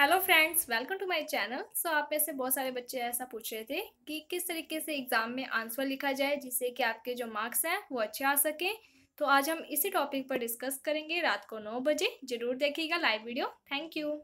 hello friends welcome to my channel so आप में से बहुत सारे बच्चे ऐसा पूछ रहे थे कि किस तरीके से एग्ज़ाम में आंसर लिखा जाए जिससे कि आपके जो मार्क्स हैं वो अच्छे आ सकें तो आज हम इसी टॉपिक पर डिस्कस करेंगे रात को नौ बजे ज़रूर देखिएगा लाइव वीडियो थैंक यू